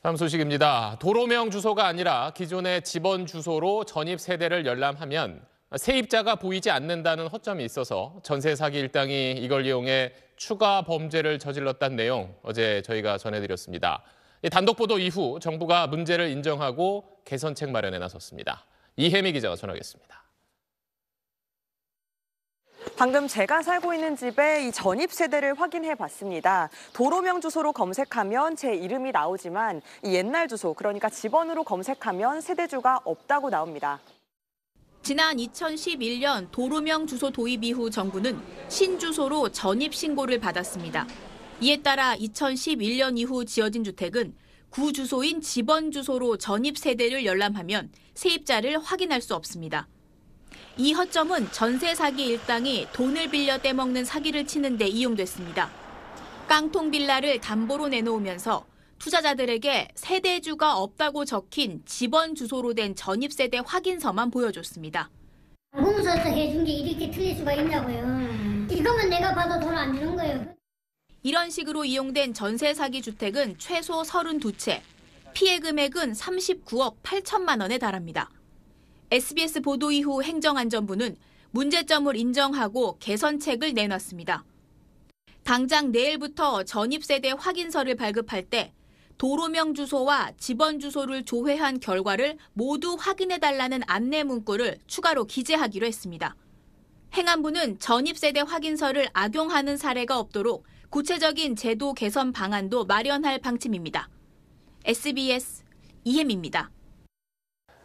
다음 소식입니다. 도로명 주소가 아니라 기존의 집원 주소로 전입 세대를 열람하면 세입자가 보이지 않는다는 허점이 있어서 전세 사기 일당이 이걸 이용해 추가 범죄를 저질렀다는 내용 어제 저희가 전해드렸습니다. 단독 보도 이후 정부가 문제를 인정하고 개선책 마련에 나섰습니다. 이혜미 기자가 전하겠습니다. 방금 제가 살고 있는 집에 이 전입 세대를 확인해 봤습니다. 도로명 주소로 검색하면 제 이름이 나오지만 옛날 주소, 그러니까 집원으로 검색하면 세대주가 없다고 나옵니다. 지난 2011년 도로명 주소 도입 이후 정부는 신주소로 전입 신고를 받았습니다. 이에 따라 2011년 이후 지어진 주택은 구주소인 집원 주소로 전입 세대를 열람하면 세입자를 확인할 수 없습니다. 이 허점은 전세 사기 일당이 돈을 빌려 떼먹는 사기를 치는 데 이용됐습니다. 깡통 빌라를 담보로 내놓으면서 투자자들에게 세대주가 없다고 적힌 집원 주소로 된 전입세대 확인서만 보여줬습니다. 공소서 해준 게 이렇게 틀릴 수가 있냐고요. 이거면 내가 봐도 돈안 주는 거예요. 이런 식으로 이용된 전세 사기 주택은 최소 32채, 피해 금액은 39억 8천만 원에 달합니다. SBS 보도 이후 행정안전부는 문제점을 인정하고 개선책을 내놨습니다. 당장 내일부터 전입세대 확인서를 발급할 때 도로명 주소와 집원 주소를 조회한 결과를 모두 확인해달라는 안내 문구를 추가로 기재하기로 했습니다. 행안부는 전입세대 확인서를 악용하는 사례가 없도록 구체적인 제도 개선 방안도 마련할 방침입니다. SBS 이혜미입니다.